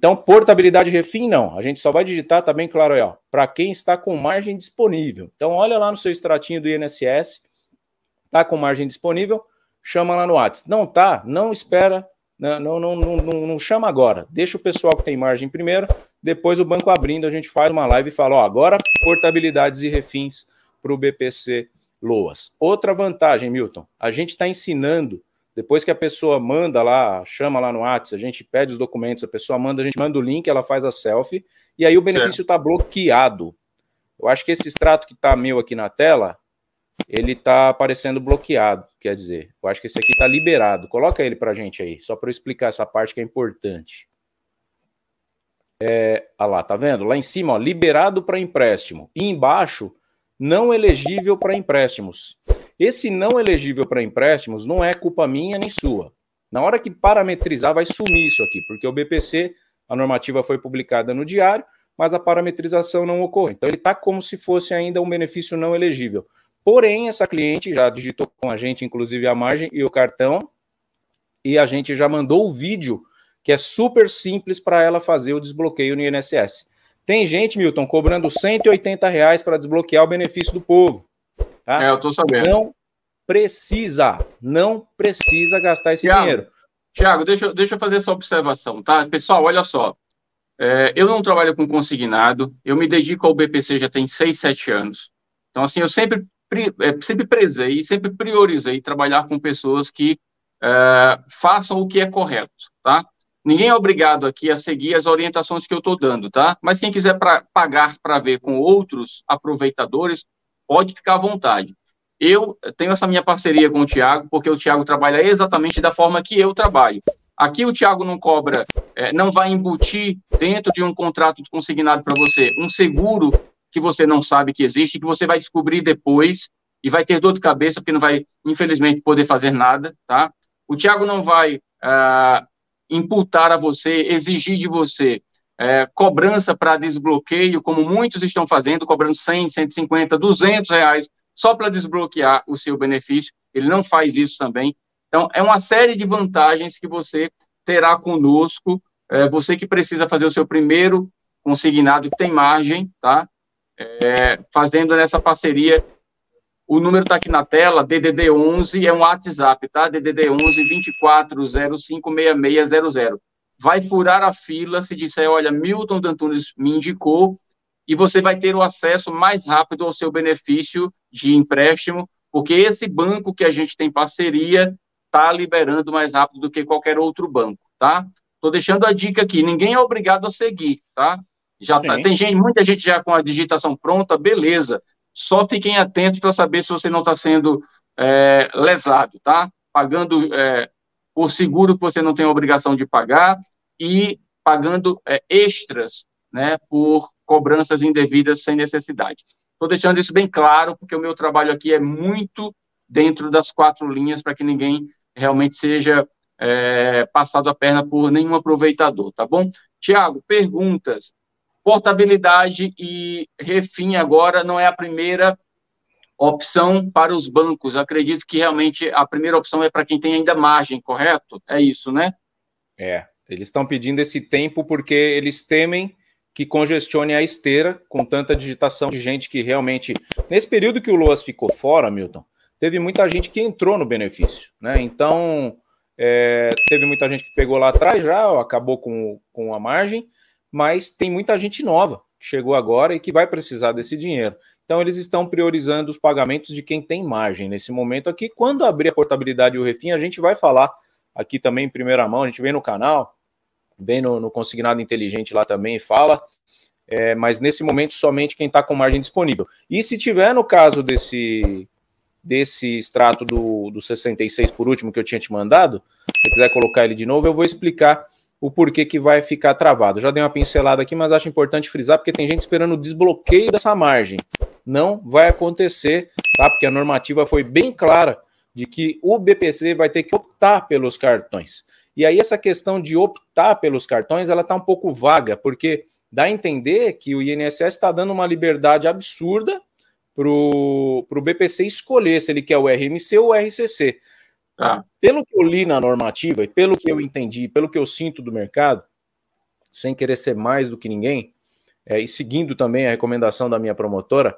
Então, portabilidade refim, não. A gente só vai digitar, tá bem claro aí, ó, para quem está com margem disponível. Então, olha lá no seu extratinho do INSS, tá com margem disponível, chama lá no WhatsApp. Não tá, não espera, né? não, não, não, não, não chama agora. Deixa o pessoal que tem margem primeiro, depois o banco abrindo, a gente faz uma live e fala, ó, agora portabilidades e refins para o BPC Loas. Outra vantagem, Milton, a gente está ensinando depois que a pessoa manda lá, chama lá no WhatsApp, a gente pede os documentos, a pessoa manda, a gente manda o link, ela faz a selfie, e aí o benefício está bloqueado. Eu acho que esse extrato que está meu aqui na tela, ele está aparecendo bloqueado, quer dizer. Eu acho que esse aqui está liberado. Coloca ele para a gente aí, só para eu explicar essa parte que é importante. É, ah lá, tá vendo? Lá em cima, ó, liberado para empréstimo. E embaixo, não elegível para empréstimos. Esse não elegível para empréstimos não é culpa minha nem sua. Na hora que parametrizar, vai sumir isso aqui, porque o BPC, a normativa foi publicada no diário, mas a parametrização não ocorreu. Então, ele está como se fosse ainda um benefício não elegível. Porém, essa cliente já digitou com a gente, inclusive, a margem e o cartão, e a gente já mandou o vídeo, que é super simples para ela fazer o desbloqueio no INSS. Tem gente, Milton, cobrando 180 reais para desbloquear o benefício do povo. Tá? É, eu tô sabendo. Não precisa, não precisa gastar esse dinheiro. Tiago, deixa, deixa eu fazer essa observação, tá? Pessoal, olha só. É, eu não trabalho com consignado, eu me dedico ao BPC já tem 6, 7 anos. Então, assim, eu sempre, é, sempre prezei, sempre priorizei trabalhar com pessoas que é, façam o que é correto, tá? Ninguém é obrigado aqui a seguir as orientações que eu estou dando, tá? Mas quem quiser pra, pagar para ver com outros aproveitadores, pode ficar à vontade. Eu tenho essa minha parceria com o Tiago, porque o Tiago trabalha exatamente da forma que eu trabalho. Aqui o Tiago não cobra, é, não vai embutir dentro de um contrato consignado para você um seguro que você não sabe que existe, que você vai descobrir depois e vai ter dor de cabeça, porque não vai, infelizmente, poder fazer nada, tá? O Tiago não vai ah, imputar a você, exigir de você é, cobrança para desbloqueio, como muitos estão fazendo, cobrando 100, 150, 200 reais só para desbloquear o seu benefício. Ele não faz isso também. Então, é uma série de vantagens que você terá conosco, é, você que precisa fazer o seu primeiro consignado que tem margem, tá? É, fazendo nessa parceria. O número está aqui na tela, DDD11, é um WhatsApp, tá? DDD11 2405 6600 vai furar a fila se disser, olha, Milton Dantunes me indicou, e você vai ter o acesso mais rápido ao seu benefício de empréstimo, porque esse banco que a gente tem parceria está liberando mais rápido do que qualquer outro banco, tá? Estou deixando a dica aqui, ninguém é obrigado a seguir, tá? Já tá, tem gente, muita gente já com a digitação pronta, beleza. Só fiquem atentos para saber se você não está sendo é, lesado, tá? Pagando é, por seguro que você não tem obrigação de pagar e pagando é, extras né, por cobranças indevidas sem necessidade. Estou deixando isso bem claro, porque o meu trabalho aqui é muito dentro das quatro linhas, para que ninguém realmente seja é, passado a perna por nenhum aproveitador, tá bom? Tiago, perguntas. Portabilidade e refim agora não é a primeira opção para os bancos. Acredito que realmente a primeira opção é para quem tem ainda margem, correto? É isso, né? É. Eles estão pedindo esse tempo porque eles temem que congestione a esteira com tanta digitação de gente que realmente. Nesse período que o Loas ficou fora, Milton, teve muita gente que entrou no benefício, né? Então. É, teve muita gente que pegou lá atrás já, acabou com, com a margem, mas tem muita gente nova que chegou agora e que vai precisar desse dinheiro. Então, eles estão priorizando os pagamentos de quem tem margem nesse momento aqui. Quando abrir a portabilidade e o refim, a gente vai falar aqui também em primeira mão. A gente vem no canal, vem no, no Consignado Inteligente lá também e fala. É, mas nesse momento, somente quem está com margem disponível. E se tiver, no caso desse, desse extrato do, do 66 por último que eu tinha te mandado, se você quiser colocar ele de novo, eu vou explicar o porquê que vai ficar travado. Já dei uma pincelada aqui, mas acho importante frisar, porque tem gente esperando o desbloqueio dessa margem não vai acontecer, tá? Porque a normativa foi bem clara de que o BPC vai ter que optar pelos cartões. E aí essa questão de optar pelos cartões, ela tá um pouco vaga, porque dá a entender que o INSS está dando uma liberdade absurda para o BPC escolher se ele quer o RMC ou o RCC. Tá. Pelo que eu li na normativa e pelo que eu entendi, pelo que eu sinto do mercado, sem querer ser mais do que ninguém, é, e seguindo também a recomendação da minha promotora,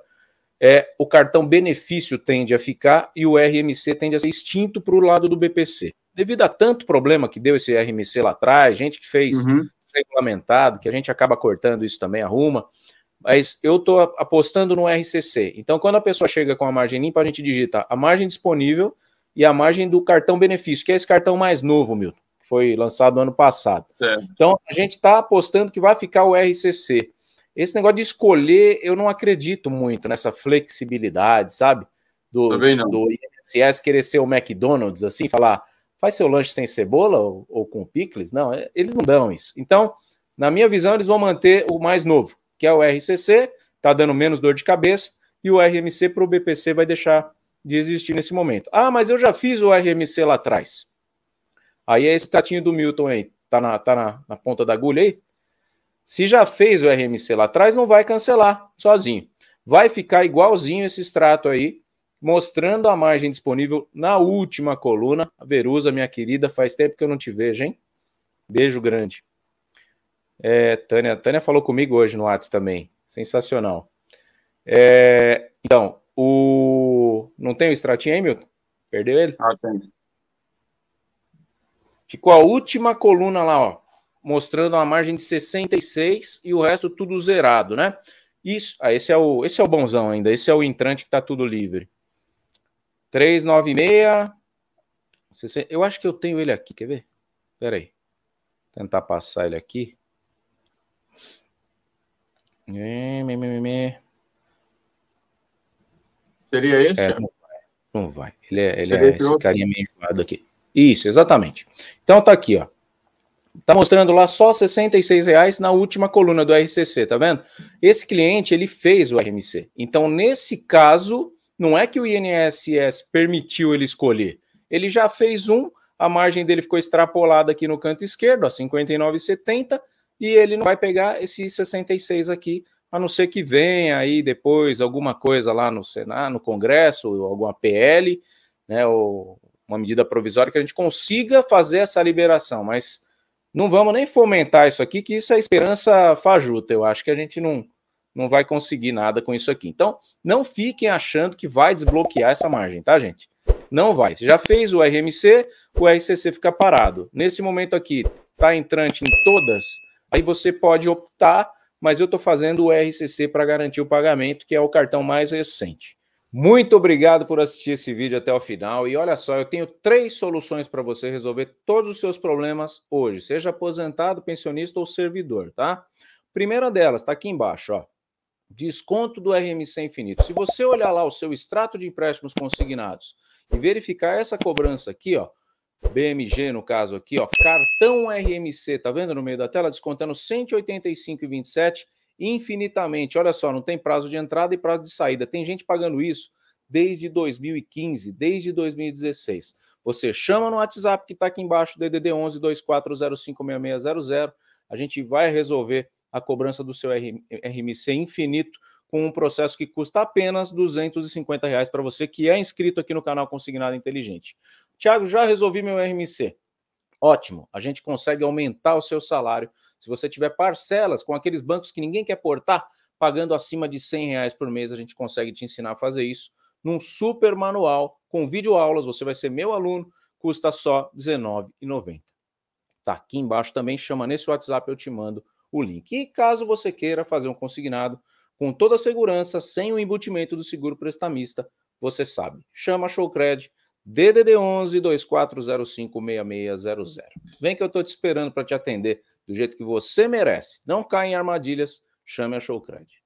é, o cartão benefício tende a ficar e o RMC tende a ser extinto para o lado do BPC. Devido a tanto problema que deu esse RMC lá atrás, gente que fez uhum. regulamentado, que a gente acaba cortando isso também, arruma. Mas eu estou apostando no RCC. Então, quando a pessoa chega com a margem limpa, a gente digita a margem disponível e a margem do cartão benefício, que é esse cartão mais novo, Milton, que foi lançado ano passado. É. Então, a gente está apostando que vai ficar o RCC. Esse negócio de escolher, eu não acredito muito nessa flexibilidade, sabe? Do, do INSS querer ser o McDonald's, assim, falar, faz seu lanche sem cebola ou, ou com picles. Não, é, eles não dão isso. Então, na minha visão, eles vão manter o mais novo, que é o RCC, tá dando menos dor de cabeça, e o RMC para o BPC vai deixar de existir nesse momento. Ah, mas eu já fiz o RMC lá atrás. Aí é esse tatinho do Milton aí, tá na, tá na, na ponta da agulha aí. Se já fez o RMC lá atrás, não vai cancelar sozinho. Vai ficar igualzinho esse extrato aí, mostrando a margem disponível na última coluna. Veruza, Verusa, minha querida, faz tempo que eu não te vejo, hein? Beijo grande. É, Tânia, Tânia falou comigo hoje no Whats também. Sensacional. É, então, o. Não tem o extratinho aí, Milton? Perdeu ele? Ah, tem. Ficou a última coluna lá, ó mostrando uma margem de 66 e o resto tudo zerado, né? Isso, ah, esse é o esse é o bonzão ainda, esse é o entrante que está tudo livre. 396 eu acho que eu tenho ele aqui, quer ver? Peraí, aí. Tentar passar ele aqui. Seria esse? É, não, vai, não vai. Ele é, ele ficaria é esse carinha meio enjoado aqui. Isso, exatamente. Então tá aqui, ó. Tá mostrando lá só R$ reais na última coluna do RCC, tá vendo? Esse cliente, ele fez o RMC. Então, nesse caso, não é que o INSS permitiu ele escolher. Ele já fez um, a margem dele ficou extrapolada aqui no canto esquerdo, a 59,70, e ele não vai pegar esse 66 aqui, a não ser que venha aí depois alguma coisa lá no Senado, no Congresso, alguma PL, né, ou uma medida provisória que a gente consiga fazer essa liberação, mas não vamos nem fomentar isso aqui, que isso é esperança fajuta. Eu acho que a gente não, não vai conseguir nada com isso aqui. Então, não fiquem achando que vai desbloquear essa margem, tá, gente? Não vai. Você já fez o RMC, o RCC fica parado. Nesse momento aqui, tá entrante em todas, aí você pode optar, mas eu estou fazendo o RCC para garantir o pagamento, que é o cartão mais recente. Muito obrigado por assistir esse vídeo até o final. E olha só, eu tenho três soluções para você resolver todos os seus problemas hoje, seja aposentado, pensionista ou servidor, tá? Primeira delas, está aqui embaixo, ó. Desconto do RMC Infinito. Se você olhar lá o seu extrato de empréstimos consignados e verificar essa cobrança aqui, ó, BMG no caso aqui, ó, cartão RMC, tá vendo no meio da tela, descontando 185,27 infinitamente. Olha só, não tem prazo de entrada e prazo de saída. Tem gente pagando isso desde 2015, desde 2016. Você chama no WhatsApp que está aqui embaixo, DDD 11 24056600. A gente vai resolver a cobrança do seu RMC infinito com um processo que custa apenas 250 reais para você que é inscrito aqui no canal Consignado Inteligente. Tiago, já resolvi meu RMC. Ótimo, a gente consegue aumentar o seu salário se você tiver parcelas com aqueles bancos que ninguém quer portar, pagando acima de 100 reais por mês, a gente consegue te ensinar a fazer isso num super manual com videoaulas. Você vai ser meu aluno, custa só R$19,90. Tá aqui embaixo também, chama nesse WhatsApp, eu te mando o link. E caso você queira fazer um consignado com toda a segurança, sem o embutimento do seguro prestamista, você sabe. Chama a Showcred, DDD 11 2405 6600. Vem que eu estou te esperando para te atender do jeito que você merece. Não caia em armadilhas, chame a Showcred.